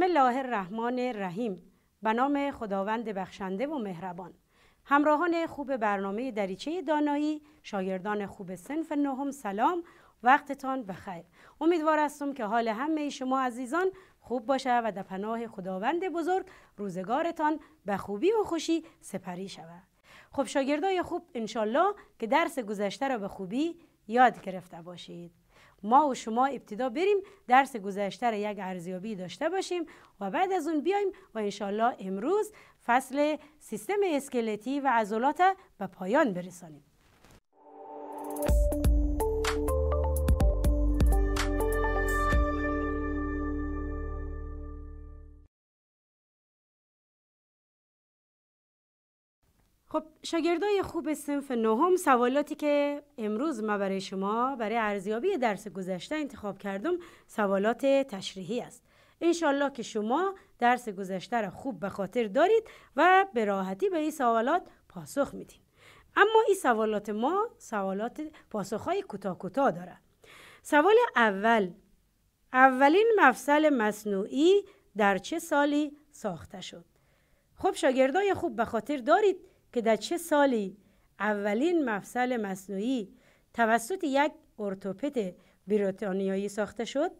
بسم الله الرحمن الرحیم به نام خداوند بخشنده و مهربان همراهان خوب برنامه دریچه دانایی شاگردان خوب سنف نهم سلام وقتتان بخیر امیدوار هستم که حال همه شما عزیزان خوب باشه و در پناه خداوند بزرگ روزگارتان به خوبی و خوشی سپری شود خب شاگردای خوب انشالله که درس گذشته را به خوبی یاد گرفته باشید ما و شما ابتدا بریم درس گذشته را یک ارزیابی داشته باشیم و بعد از اون بیایم و انشالله امروز فصل سیستم اسکلتی و عضلات به پایان برسانیم خب شاگردای خوب سنف نهم سوالاتی که امروز ما برای شما برای ارزیابی درس گذشته انتخاب کردم سوالات تشریحی است انشالله که شما درس گذشته را خوب به خاطر دارید و به راحتی به این سوالات پاسخ میدید اما این سوالات ما سوالات پاسخهای کوتاه کوتاه دارد سوال اول اولین مفصل مصنوعی در چه سالی ساخته شد خب شاگردای خوب به خاطر دارید که در چه سالی اولین مفصل مصنوعی توسط یک ارتوپد بریتانیایی ساخته شد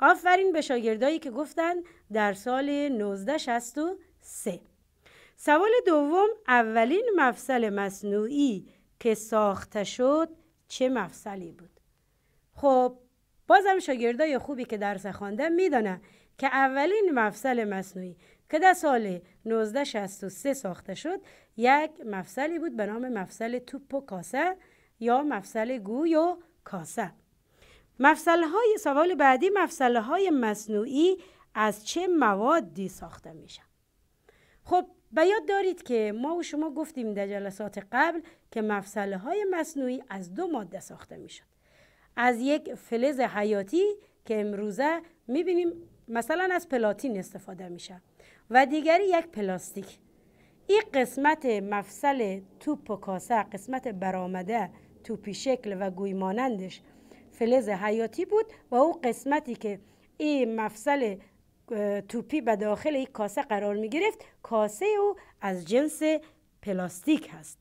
آفرین به شاگردایی که گفتند در سال 1963 سوال دوم اولین مفصل مصنوعی که ساخته شد چه مفصلی بود خب بازم شاگردای خوبی که درس خوانده میدانه که اولین مفصل مصنوعی که در سال 1963 ساخته شد یک مفصلی بود به نام مفصل توپ و کاسه یا مفصل گوی و کاسه مفصل های سوال بعدی مفصل های مصنوعی از چه موادی ساخته میشن خب به یاد دارید که ما و شما گفتیم در جلسات قبل که مفصل های مصنوعی از دو ماده ساخته میشد از یک فلز حیاتی که امروزه میبینیم مثلا از پلاتین استفاده میشه و دیگری یک پلاستیک این قسمت مفصل توپ و کاسه قسمت برآمده توپی شکل و گوی مانندش فلز حیاتی بود و او قسمتی که این مفصل توپی به داخل این کاسه قرار می گرفت کاسه او از جنس پلاستیک هست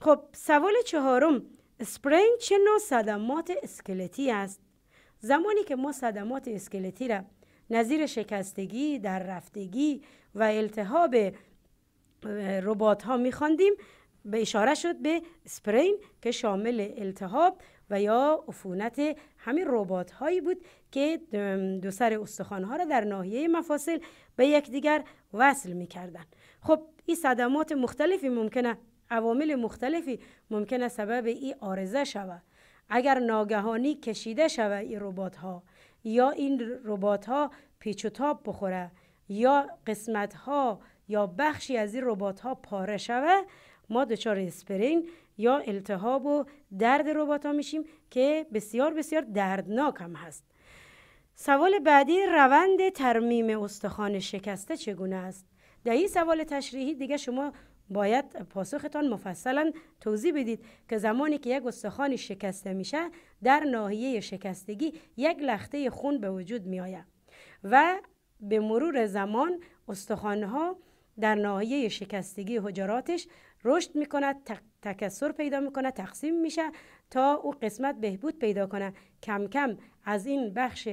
خب سوال چهارم سپرینگ چه نوع صدمات اسکلتی است زمانی که ما صدمات اسکلتی را نظیر شکستگی در رفتگی و التهاب ربات ها میخواندیم به اشاره شد به سپرین که شامل التهاب و یا عفونت همین ربات هایی بود که دو سر استخوان ها را در ناحیه مفاصل به یکدیگر وصل می میکردن خب این صدمات مختلفی ممکنه عوامل مختلفی است سبب این آرزه شود اگر ناگهانی کشیده شود این ربات ها یا این ربات ها پیچ و تاب بخوره یا قسمت ها یا بخشی از این ربات ها پاره شوه ما دچار اسپرین یا التهاب و درد ربات ها میشیم که بسیار بسیار دردناک هم هست سوال بعدی روند ترمیم استخوان شکسته چگونه است در این سوال تشریحی دیگه شما باید پاسختان مفصلا توضیح بدید که زمانی که یک استخوان شکسته میشه در ناحیه شکستگی یک لخته خون به وجود می آید و به مرور زمان ها در ناحیه شکستگی حجراتش رشد میکند تکسر پیدا میکنه تقسیم میشه تا او قسمت بهبود پیدا کنه کم کم از این بخش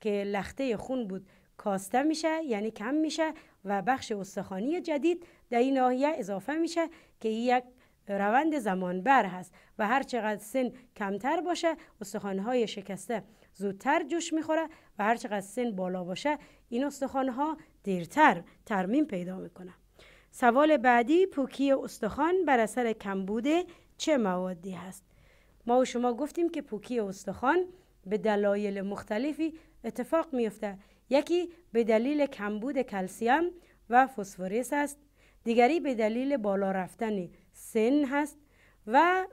که لخته خون بود کاسته میشه یعنی کم میشه و بخش استخوانی جدید در این ناحیه اضافه میشه که یک روند زمان بر هست و هر چقدر سن کمتر باشه استخوانهای شکسته زودتر جوش میخوره و هر چقدر سن بالا باشه این استخوانها دیرتر ترمیم پیدا میکنه سوال بعدی پوکی استخوان بر اثر کمبود چه موادی هست ما و شما گفتیم که پوکی استخوان به دلایل مختلفی اتفاق میفته یکی به دلیل کمبود کلسیم و فسفوریس است دیگری به دلیل بالا رفتن سن هست و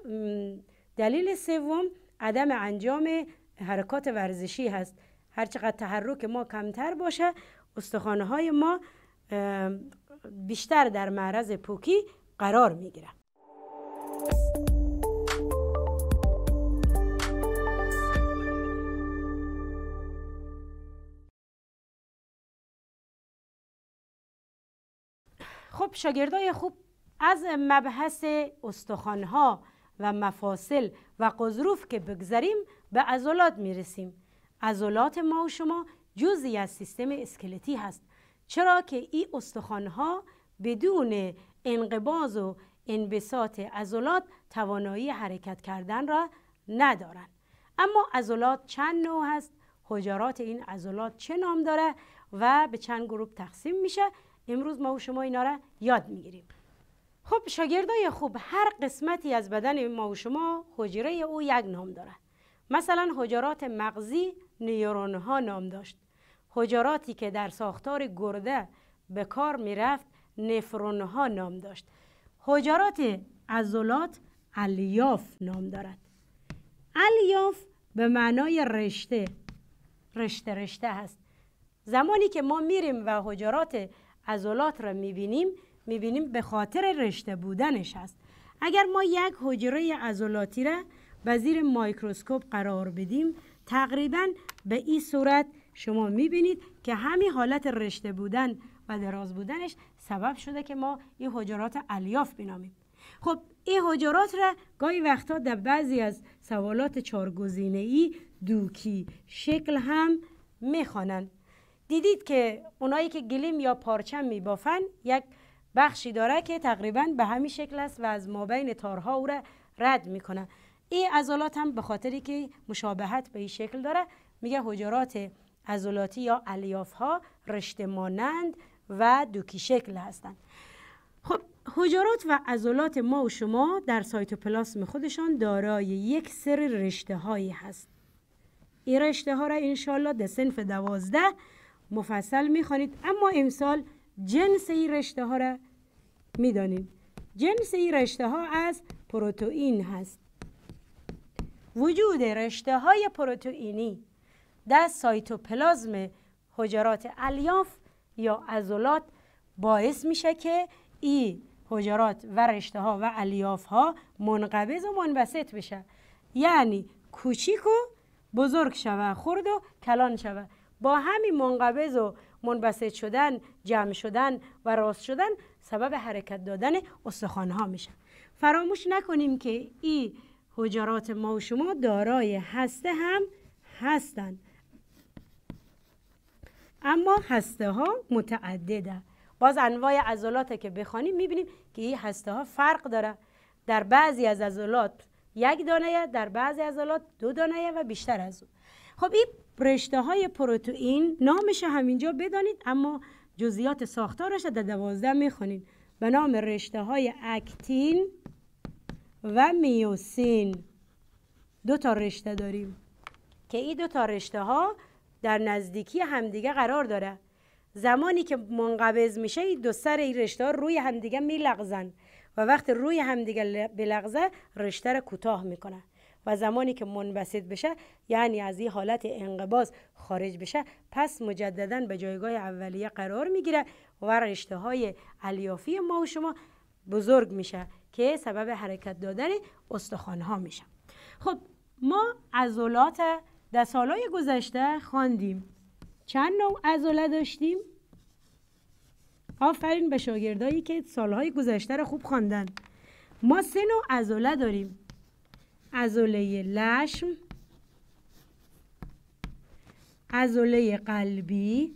دلیل سوم عدم انجام حرکات ورزشی هست هرچقدر تحرک ما کمتر باشه استخانه های ما بیشتر در معرض پوکی قرار می خب شاگردای خوب از مبحث ها و مفاصل و قضروف که بگذریم به عضلات میرسیم عضلات ما و شما جزی از سیستم اسکلتی هست چرا که این ها بدون انقباز و انبساط عضلات توانایی حرکت کردن را ندارند اما عضلات چند نوع هست حجرات این عضلات چه نام داره و به چند گروه تقسیم میشه امروز ما و شما اینا را یاد میگیریم خب شاگردای خوب هر قسمتی از بدن ما و شما حجره او یک نام داره مثلا حجرات مغزی نیورون ها نام داشت حجراتی که در ساختار گرده به کار میرفت نفرون ها نام داشت حجرات عضلات الیاف نام دارد الیاف به معنای رشته رشته رشته هست زمانی که ما میریم و حجرات عضلات را میبینیم میبینیم به خاطر رشته بودنش هست اگر ما یک حجره عضلاتی را و زیر مایکروسکوپ قرار بدیم تقریبا به این صورت شما میبینید که همین حالت رشته بودن و دراز بودنش سبب شده که ما این حجرات الیاف بنامیم خب این حجرات را گاهی وقتا در بعضی از سوالات چارگزینه ای دوکی شکل هم میخوانند دیدید که اونایی که گلیم یا پارچم میبافن یک بخشی داره که تقریبا به همین شکل است و از مابین تارها او را رد میکنه. این عضلات هم به خاطری که مشابهت به این شکل داره میگه حجرات عضلاتی یا الیاف ها رشته مانند و دوکی شکل هستند خب حجرات و عضلات ما و شما در سایتوپلاسم خودشان دارای یک سر رشته هایی هست این رشته ها را انشالله در سنف دوازده مفصل میخوانید اما امسال جنس این رشته ها را میدانید. جنس این رشته ها از پروتئین هست وجود رشته های پروتئینی در سایتوپلازم حجرات الیاف یا ازولات باعث میشه که ای حجرات و رشته ها و الیاف ها منقبض و منبسط بشه یعنی کوچیک و بزرگ شوه خرد و کلان شوه با همین منقبض و منبسط شدن جمع شدن و راست شدن سبب حرکت دادن استخوان ها میشه فراموش نکنیم که این حجرات ما و شما دارای هسته هم هستند اما هسته ها متعدده باز انواع عضلات که بخوانیم میبینیم که این هسته ها فرق داره در بعضی از عضلات یک دانه در بعضی عضلات دو دانه و بیشتر از اون. خب این رشته های پروتئین نامش همینجا بدانید اما جزئیات ساختارش در دوازده میخونید به نام رشته های اکتین و میوسین دو تا رشته داریم که این دو تا رشته ها در نزدیکی همدیگه قرار داره زمانی که منقبض میشه این دو سر این رشته ها روی همدیگه میلغزن و وقتی روی همدیگه بلغزه رشته را کوتاه میکنه و زمانی که منبسط بشه یعنی از این حالت انقباض خارج بشه پس مجددا به جایگاه اولیه قرار میگیره و رشته های الیافی ما و شما بزرگ میشه که سبب حرکت دادن استخوان ها میشن خب ما عضلات در سالهای گذشته خواندیم چند نوع عضله داشتیم آفرین به شاگردایی که سالهای گذشته رو خوب خواندن ما سه نوع عضله داریم عضله لشم عضله قلبی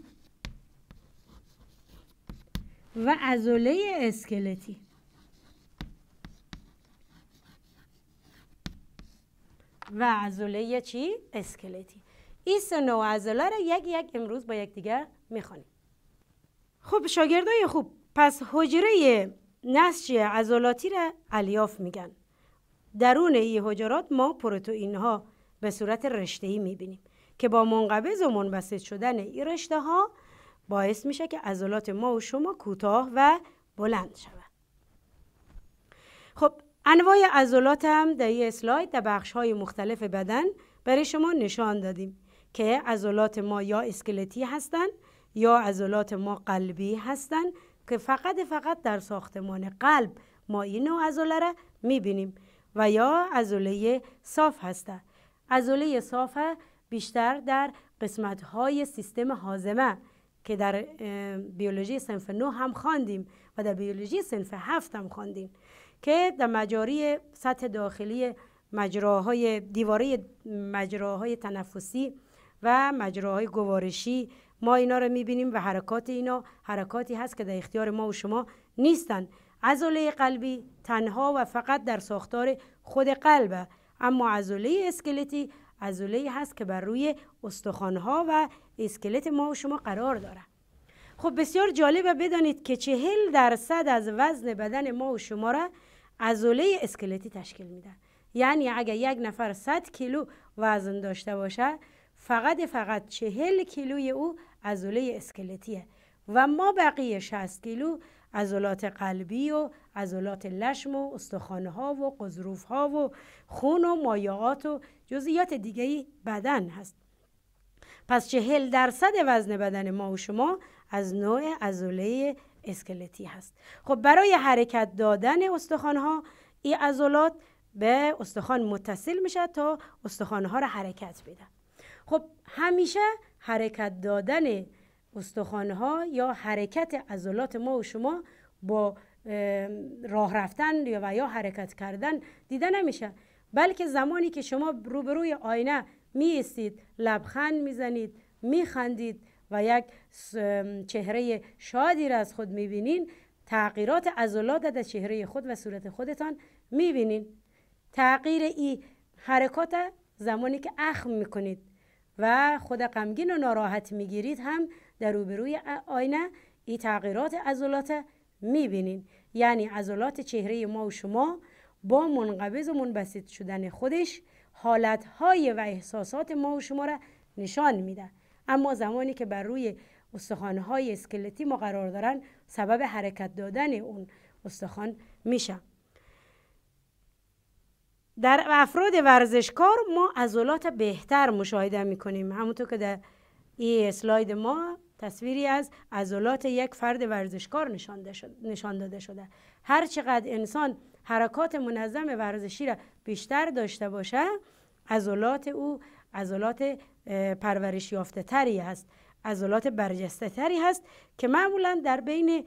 و عضله اسکلتی و عضله چی؟ اسکلتی این سه نوع عضله رو یک یک امروز با یکدیگر میخوانیم خب شاگردای خوب پس حجره نسج عضلاتی را الیاف میگن درون این حجرات ما پروتئین ها به صورت رشته ای میبینیم که با منقبض و منبسط شدن این رشته ها باعث میشه که عضلات ما و شما کوتاه و بلند شود خب انواع عضلات هم در یه اسلاید در بخش های مختلف بدن برای شما نشان دادیم که عضلات ما یا اسکلتی هستند یا عضلات ما قلبی هستند که فقط فقط در ساختمان قلب ما این نوع عضله را میبینیم و یا عضله صاف هسته عضله صاف بیشتر در قسمت های سیستم حازمه که در بیولوژی سنف 9 هم خواندیم و در بیولوژی سنف 7 هم خواندیم که در مجاری سطح داخلی مجراهای دیواره مجراهای تنفسی و مجراهای گوارشی ما اینا رو میبینیم و حرکات اینا حرکاتی هست که در اختیار ما و شما نیستن عضله قلبی تنها و فقط در ساختار خود قلبه اما عضله اسکلتی عضله هست که بر روی استخوانها و اسکلت ما و شما قرار داره خب بسیار جالبه بدانید که چهل درصد از وزن بدن ما و شما را عضله اسکلتی تشکیل میده. یعنی اگر یک نفر 100 کیلو وزن داشته باشه فقط فقط 40 کیلوی او عضله اسکلتیه و ما بقیه 60 کیلو عضلات قلبی و عضلات لشم و استخوان ها و قزروف ها و خون و مایعات و جزئیات دیگه بدن هست پس چهل درصد وزن بدن ما و شما از نوع عضله اسکلتی هست خب برای حرکت دادن ها این عضلات به استخوان متصل میشه تا ها را حرکت بده. خب همیشه حرکت دادن ها یا حرکت عضلات ما و شما با راه رفتن یا و یا حرکت کردن دیده نمیشه بلکه زمانی که شما روبروی آینه می لبخند میزنید میخندید و یک چهره شادی را از خود میبینین تغییرات عضلات در چهره خود و صورت خودتان میبینین تغییر ای حرکات زمانی که اخم میکنید و خود غمگین و ناراحت میگیرید هم در روبروی آینه ای تغییرات عضلات میبینین یعنی عضلات چهره ما و شما با منقبض و منبسط شدن خودش حالتهای و احساسات ما و شما را نشان میده اما زمانی که بر روی های اسکلتی ما قرار دارن سبب حرکت دادن اون استخوان میشه. در افراد ورزشکار ما عضلات بهتر مشاهده میکنیم همونطور که در این اسلاید ما تصویری از عضلات یک فرد ورزشکار نشان, نشان داده شده هر چقدر انسان حرکات منظم ورزشی را بیشتر داشته باشه عضلات او عضلات پرورش یافته تری هست عضلات برجسته تری هست که معمولا در بین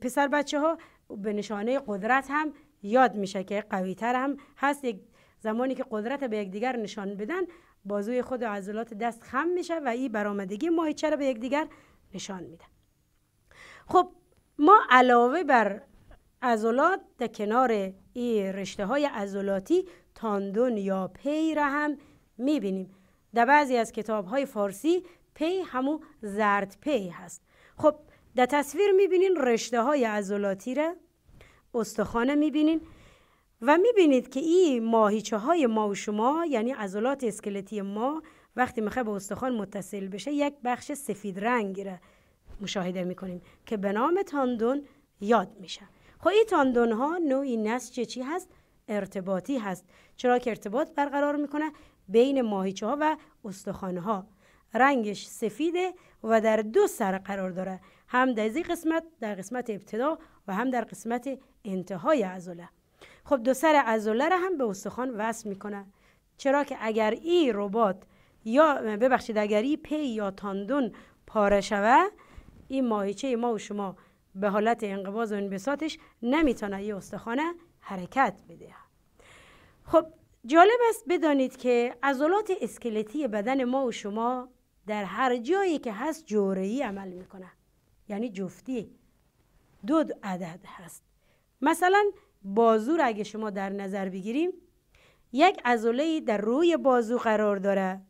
پسر بچه ها به نشانه قدرت هم یاد میشه که قوی تر هم هست یک زمانی که قدرت به یکدیگر نشان بدن بازوی خود و عضلات دست خم میشه و این برآمدگی ماهیچه را به یکدیگر نشان میده خب ما علاوه بر عضلات در کنار این رشته های عضلاتی تاندون یا پی را هم میبینیم در بعضی از کتاب های فارسی پی همو زرد پی هست خب در تصویر میبینین رشته های عضلاتی را استخانه میبینین و میبینید که این ماهیچه های ما و شما یعنی عضلات اسکلتی ما وقتی میخواه به استخوان متصل بشه یک بخش سفید رنگی را مشاهده میکنیم که به نام تاندون یاد میشه خب این تاندون ها نوعی نسج چی هست ارتباطی هست چرا که ارتباط برقرار میکنه بین ماهیچه ها و استخوان ها رنگش سفیده و در دو سر قرار داره هم در این قسمت در قسمت ابتدا و هم در قسمت انتهای عضله خب دو سر عضله را هم به استخوان وصل میکنه چرا که اگر این ربات یا ببخشید اگر این پی یا تاندون پاره شوه این ماهیچه ما و شما به حالت انقباض و انبساطش نمیتونه این استخانه حرکت بده خب جالب است بدانید که عضلات اسکلتی بدن ما و شما در هر جایی که هست ای عمل میکنه. یعنی جفتی دو عدد هست مثلا بازو را اگه شما در نظر بگیریم یک عضله در روی بازو قرار داره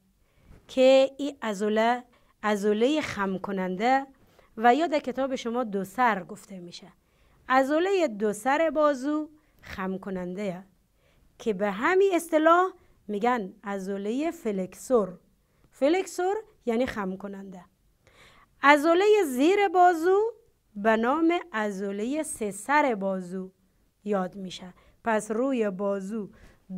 که این عضله عضله خم کننده و یا در کتاب شما دو سر گفته میشه عضله دو سر بازو خم کننده که به همین اصطلاح میگن ازوله فلکسور فلکسور یعنی خم کننده ازوله زیر بازو به نام ازوله سه سر بازو یاد میشه پس روی بازو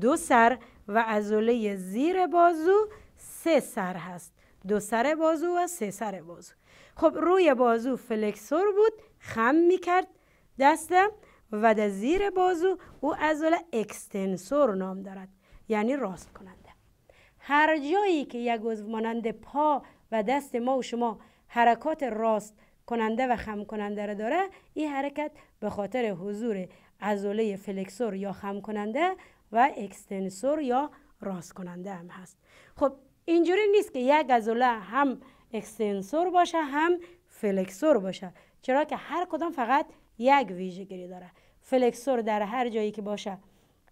دو سر و ازوله زیر بازو سه سر هست دو سر بازو و سه سر بازو خب روی بازو فلکسور بود خم میکرد دستم و در زیر بازو او عضله اکستنسور نام دارد یعنی راست کننده هر جایی که یک عضو مانند پا و دست ما و شما حرکات راست کننده و خم کننده را داره این حرکت به خاطر حضور عضله فلکسور یا خم کننده و اکستنسور یا راست کننده هم هست خب اینجوری نیست که یک عضله هم اکستنسور باشه هم فلکسور باشه چرا که هر کدام فقط یک ویژگی داره فلکسور در هر جایی که باشه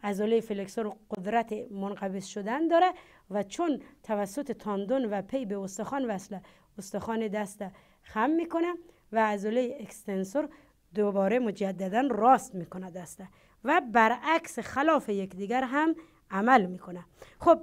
عضله فلکسور قدرت منقبض شدن داره و چون توسط تاندون و پی به استخوان وصله استخوان دست خم میکنه و عضله اکستنسور دوباره مجددا راست میکنه دسته و برعکس خلاف یکدیگر هم عمل میکنه خب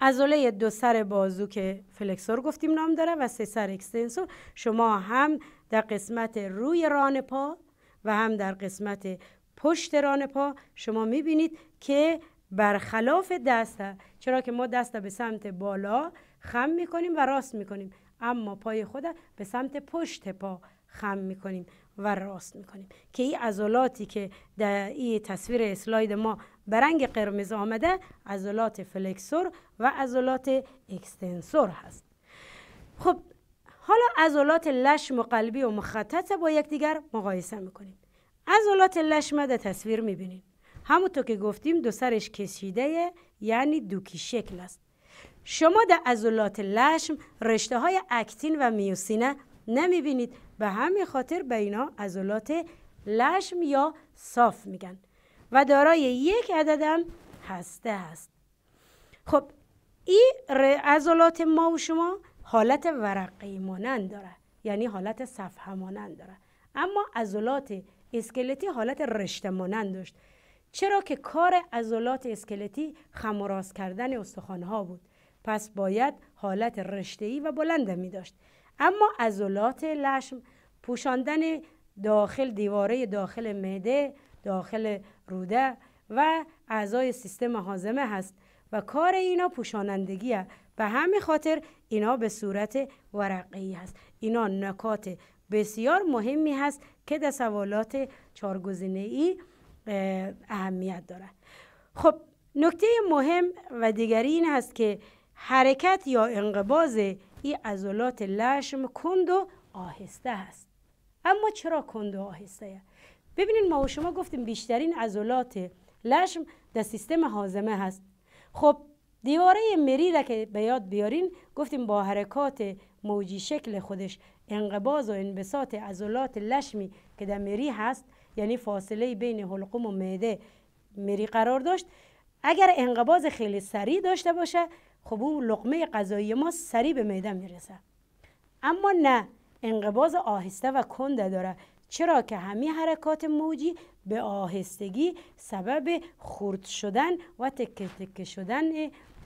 عضله دو سر بازو که فلکسور گفتیم نام داره و سه سر اکستنسور شما هم در قسمت روی ران پا و هم در قسمت پشت ران پا شما میبینید که برخلاف دست چرا که ما دست به سمت بالا خم میکنیم و راست میکنیم اما پای خود به سمت پشت پا خم میکنیم و راست میکنیم که این عضلاتی که در این تصویر اسلاید ما رنگ قرمز آمده عضلات فلکسور و عضلات اکستنسور هست خب حالا عضلات لشم و قلبی و مخطط با یکدیگر مقایسه میکنیم عضلات لشم در تصویر میبینیم همونطور که گفتیم دو سرش کشیده یعنی دوکی شکل است شما در عضلات لشم رشته های اکتین و میوسینه نمیبینید به همین خاطر به اینا عضلات لشم یا صاف میگن و دارای یک عددم هسته هست خب این عضلات ما و شما حالت ورقی مانند داره یعنی حالت صفحه مانند داره اما عضلات اسکلتی حالت رشته مانند داشت چرا که کار عضلات اسکلتی خم کردن استخوان ها بود پس باید حالت رشته ای و بلند می داشت اما عضلات لشم پوشاندن داخل دیواره داخل معده داخل روده و اعضای سیستم حازمه هست و کار اینا پوشانندگیه به همین خاطر اینا به صورت ورقی هست اینا نکات بسیار مهمی هست که در سوالات چارگزینه ای اهمیت دارد خب نکته مهم و دیگری این هست که حرکت یا انقباز این عضلات لشم کند و آهسته هست اما چرا کند و آهسته هست؟ ببینید ما و شما گفتیم بیشترین عضلات لشم در سیستم حازمه هست خب دیواره مری را که به یاد بیارین گفتیم با حرکات موجی شکل خودش انقباز و انبساط عضلات لشمی که در مری هست یعنی فاصله بین حلقوم و معده مری قرار داشت اگر انقباز خیلی سریع داشته باشه خب اون لقمه غذایی ما سریع به معده میرسه اما نه انقباز آهسته و کند داره چرا که همه حرکات موجی به آهستگی سبب خورد شدن و تکه تکه شدن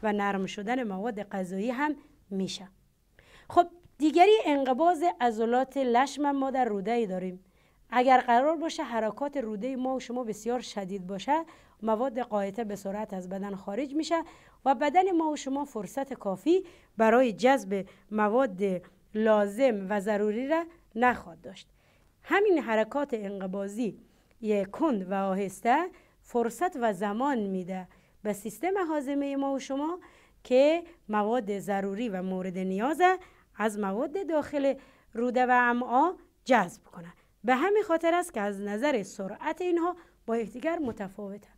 و نرم شدن مواد غذایی هم میشه خب دیگری انقباز عضلات لشم ما در روده ای داریم اگر قرار باشه حرکات روده ما و شما بسیار شدید باشه مواد قایته به سرعت از بدن خارج میشه و بدن ما و شما فرصت کافی برای جذب مواد لازم و ضروری را نخواهد داشت همین حرکات انقبازی کند و آهسته فرصت و زمان میده به سیستم هاضمه ما و شما که مواد ضروری و مورد نیاز از مواد داخل روده و امعا جذب کنند به همین خاطر است که از نظر سرعت اینها با یکدیگر متفاوته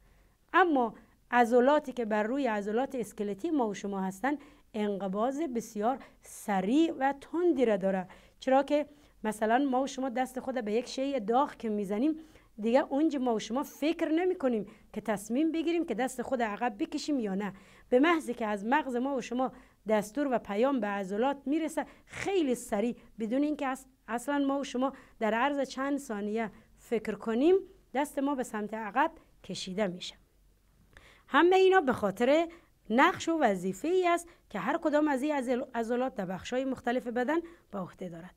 اما عضلاتی که بر روی عضلات اسکلتی ما و شما هستند انقباض بسیار سریع و تندی را داره چرا که مثلا ما و شما دست خود به یک شی داغ که میزنیم دیگه اونجا ما و شما فکر نمی کنیم که تصمیم بگیریم که دست خود عقب بکشیم یا نه به محضی که از مغز ما و شما دستور و پیام به عضلات میرسه خیلی سریع بدون اینکه اصلا ما و شما در عرض چند ثانیه فکر کنیم دست ما به سمت عقب کشیده میشه همه اینا به خاطر نقش و وظیفه ای است که هر کدام از این عضلات در بخشهای مختلف بدن به عهده دارد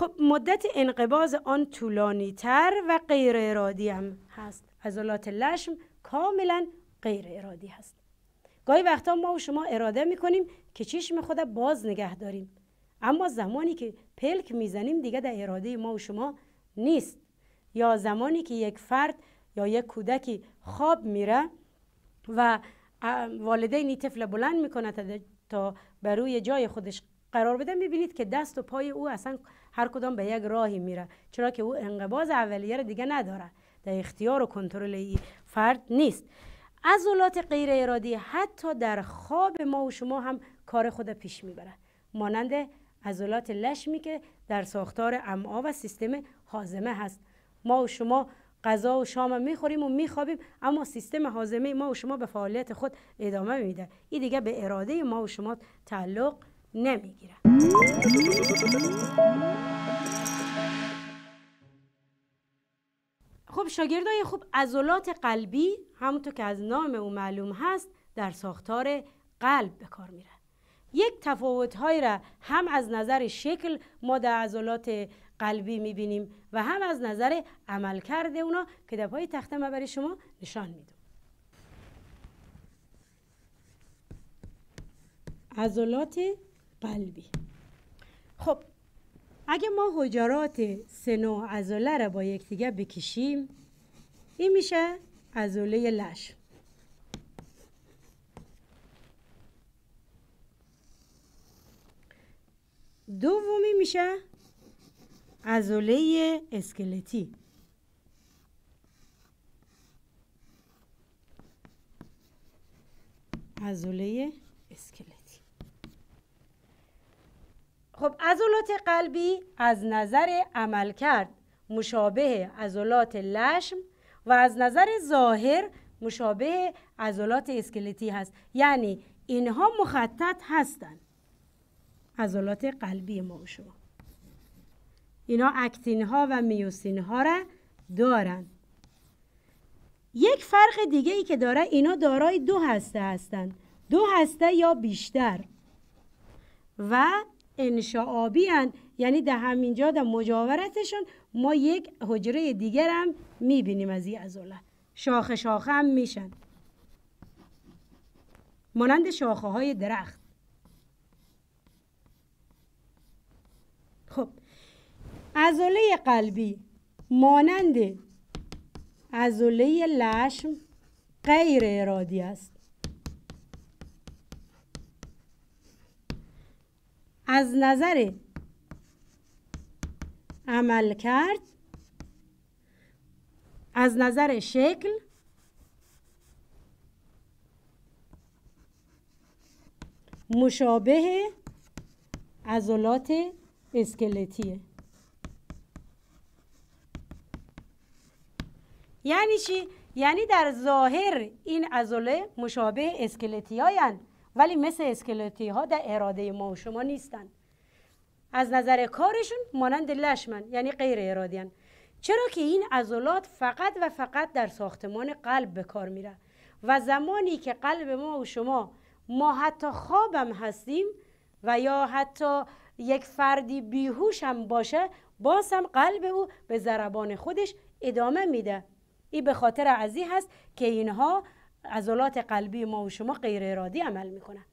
خب مدت انقباز آن طولانی تر و غیر ارادی هم هست عضلات لشم کاملا غیر ارادی هست گاهی وقتا ما و شما اراده میکنیم که چشم خود باز نگه داریم اما زمانی که پلک میزنیم دیگه در اراده ما و شما نیست یا زمانی که یک فرد یا یک کودکی خواب میره و والدینی طفل بلند میکنه تا بر روی جای خودش قرار بده میبینید که دست و پای او اصلا هر کدام به یک راهی میره چرا که او انقباز اولیه رو دیگه نداره در اختیار و کنترل فرد نیست عضلات غیر ارادی حتی در خواب ما و شما هم کار خود پیش میبره مانند عضلات لشمی که در ساختار امعا و سیستم حازمه هست ما و شما غذا و شام میخوریم و میخوابیم اما سیستم حازمه ما و شما به فعالیت خود ادامه میده این دیگه به اراده ما و شما تعلق نمیگیرن خب شاگردای خوب عضلات قلبی همونطور که از نام او معلوم هست در ساختار قلب به کار میره یک تفاوت های را هم از نظر شکل ما در عضلات قلبی میبینیم و هم از نظر عملکرد اونا که در پای تخته برای شما نشان میدم عضلات قلبی خب اگه ما حجرات سنو و عضله رو با یکدیگه بکشیم این میشه عضله لش دومی میشه عضله اسکلتی عضله اسکلت خب عضلات قلبی از نظر عمل کرد مشابه عضلات لشم و از نظر ظاهر مشابه عضلات اسکلتی هست یعنی اینها مخطط هستند عضلات قلبی ما شما اینا اکتین ها و میوسین ها را دارن یک فرق دیگه ای که داره اینا دارای دو هسته هستند دو هسته یا بیشتر و انشعابی هن. یعنی در همینجا در مجاورتشون ما یک حجره دیگر هم میبینیم از این ازوله شاخه شاخه هم میشن مانند شاخه های درخت خب ازوله قلبی مانند ازوله لشم غیر ارادی است از نظر عمل کرد از نظر شکل مشابه عضلات اسکلتیه یعنی چی؟ یعنی در ظاهر این عضله مشابه اسکلتی ولی مثل اسکلتی ها در اراده ما و شما نیستن از نظر کارشون مانند لشمن یعنی غیر هن. چرا که این عضلات فقط و فقط در ساختمان قلب به کار میره و زمانی که قلب ما و شما ما حتی خوابم هستیم و یا حتی یک فردی بیهوش هم باشه باز هم قلب او به ضربان خودش ادامه میده این به خاطر ازی هست که اینها عضلات قلبی ما و شما غیر ارادی عمل میکنن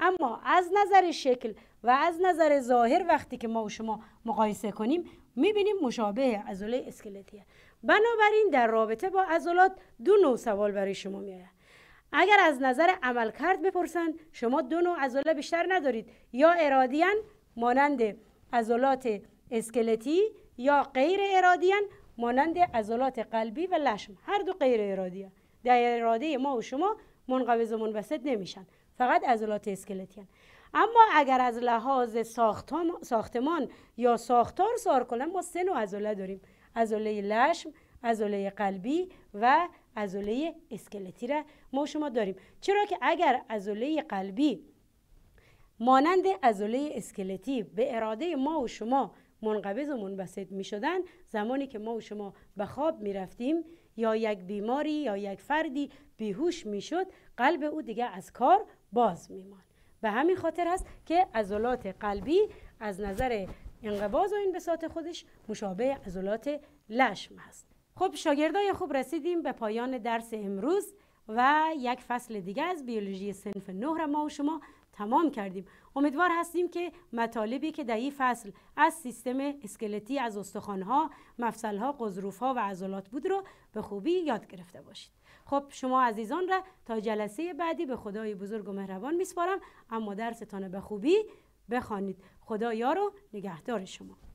اما از نظر شکل و از نظر ظاهر وقتی که ما و شما مقایسه کنیم میبینیم مشابه عضله اسکلتیه بنابراین در رابطه با عضلات دو نوع سوال برای شما میاد. اگر از نظر عملکرد بپرسند شما دو نوع عضله بیشتر ندارید یا ارادیان مانند عضلات اسکلتی یا غیر ارادیان مانند عضلات قلبی و لشم هر دو غیر ارادیه در اراده ما و شما منقبض و منبسط نمیشن فقط عضلات اسکلتی هن. اما اگر از لحاظ ساختمان یا ساختار سار کنن ما سه نوع عضله داریم عضله لشم عضله قلبی و عضله اسکلتی را ما و شما داریم چرا که اگر عضله قلبی مانند عضله اسکلتی به اراده ما و شما منقبض و منبسط می زمانی که ما و شما به خواب می یا یک بیماری یا یک فردی بیهوش میشد قلب او دیگه از کار باز میمان به همین خاطر است که عضلات قلبی از نظر انقباض و انبساط خودش مشابه عضلات لشم است. خب شاگردای خوب رسیدیم به پایان درس امروز و یک فصل دیگه از بیولوژی سنف نه را ما و شما تمام کردیم امیدوار هستیم که مطالبی که در این فصل از سیستم اسکلتی از استخوانها، مفصلها، قضروفها و عضلات بود رو به خوبی یاد گرفته باشید. خب شما عزیزان را تا جلسه بعدی به خدای بزرگ و مهربان میسپارم اما درستان به خوبی بخوانید. خدا یارو نگهدار شما.